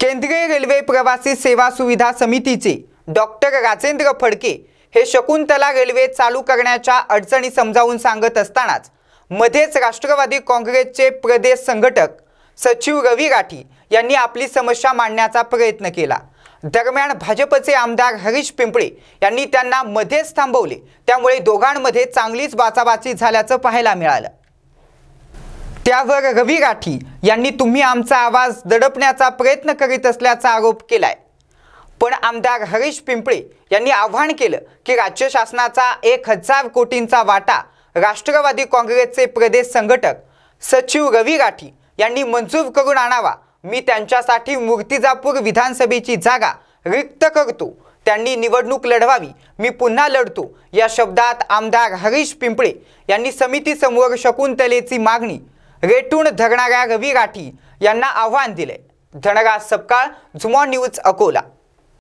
केंद्रीय रेल्वे प्रवासी सेवा सुविधा समितीचे डॉक्टर राजेंद्र फडके हे शकुंतला रेल्वे चालू करण्याच्या अडचणी समजावून सांगत असतानाच मध्येच राष्ट्रवादी काँग्रेसचे प्रदेश संघटक सचिव रवी राठी यांनी आपली समस्या मांडण्याचा प्रयत्न केला दरम्यान भाजपचे आमदार हरीश पिंपळे यांनी त्यांना मध्येच थांबवले त्यामुळे दोघांमध्ये चांगलीच बाचाबाची झाल्याचं पाहायला मिळालं त्यावर रवी राठी यांनी तुम्ही आमचा आवाज दडपण्याचा प्रयत्न करीत असल्याचा आरोप केलाय पण आमदार हरीश पिंपळे यांनी आव्हान केलं की राज्य शासनाचा एक हजार कोटींचा वाटा राष्ट्रवादी काँग्रेसचे प्रदेश संघटक सचिव रवी राठी यांनी मंजूर करून आणावा मी त्यांच्यासाठी मूर्तिजापूर विधानसभेची जागा रिक्त करतो त्यांनी निवडणूक लढवावी मी पुन्हा लढतो या शब्दात आमदार हरीश पिंपळे यांनी समितीसमोर शकुंतलेची मागणी रेटून धरणाऱ्या रवी गाठी यांना आव्हान दिले धनराज सपकाळ झुमॉ न्यूज अकोला